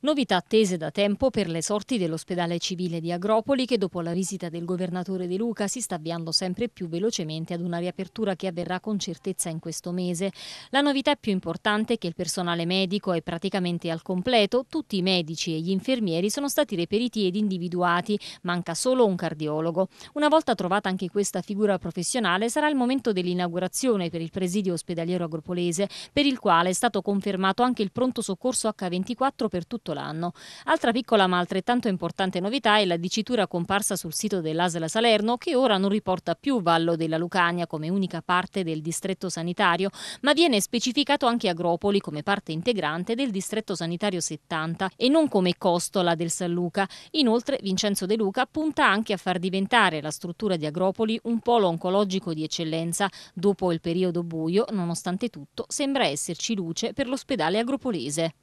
Novità attese da tempo per le sorti dell'ospedale civile di Agropoli che dopo la visita del governatore De Luca si sta avviando sempre più velocemente ad una riapertura che avverrà con certezza in questo mese. La novità più importante è che il personale medico è praticamente al completo, tutti i medici e gli infermieri sono stati reperiti ed individuati, manca solo un cardiologo. Una volta trovata anche questa figura professionale sarà il momento dell'inaugurazione per il presidio ospedaliero agropolese per il quale è stato confermato anche il pronto soccorso H24 per tutti tutto l'anno. Altra piccola ma altrettanto importante novità è la dicitura comparsa sul sito dell'Asla Salerno che ora non riporta più Vallo della Lucania come unica parte del distretto sanitario, ma viene specificato anche Agropoli come parte integrante del distretto sanitario 70 e non come costola del San Luca. Inoltre Vincenzo De Luca punta anche a far diventare la struttura di Agropoli un polo oncologico di eccellenza. Dopo il periodo buio, nonostante tutto, sembra esserci luce per l'ospedale agropolese.